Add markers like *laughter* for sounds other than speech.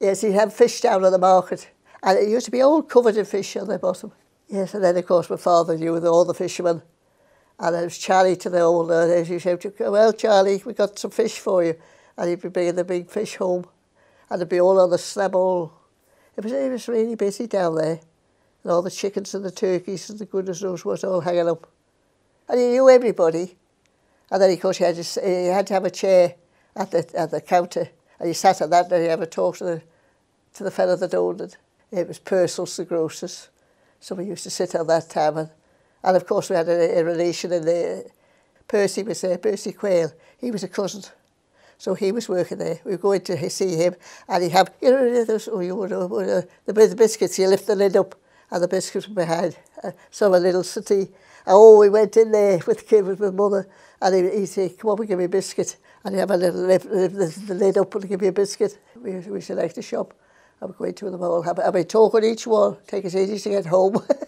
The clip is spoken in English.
Yes, he'd have fish down at the market. And it used to be all covered in fish on the bottom. Yes, and then of course my father knew all the fishermen. And it was Charlie to the old uh, And He said, well, Charlie, we got some fish for you. And he'd be bringing the big fish home. And it'd be all on the All It was, it was really busy down there. And all the chickens and the turkeys and the goodness knows what all hanging up. And he knew everybody. And then, of course, he had to, he had to have a chair at the, at the counter. And he sat at that, and he ever talked to the, to the fellow that owned it. It was Purcell's, the grocer's. So we used to sit at that time. And, and of course, we had a, a relation in there. Percy was there, Percy Quayle. He was a cousin. So he was working there. We were going to see him, and he'd have, you know, those, oh, you know, the, biscuits, you lift the lid up, and the biscuits were behind some *laughs* little city. Oh, we went in there with kid with my mother, and he, he'd say, come on, we give me a biscuit. And he'd have a little lift, the lid up and give me a biscuit. We, we select a shop. I'm going to them all, have, have a talk on each one, take as easy to get home. *laughs*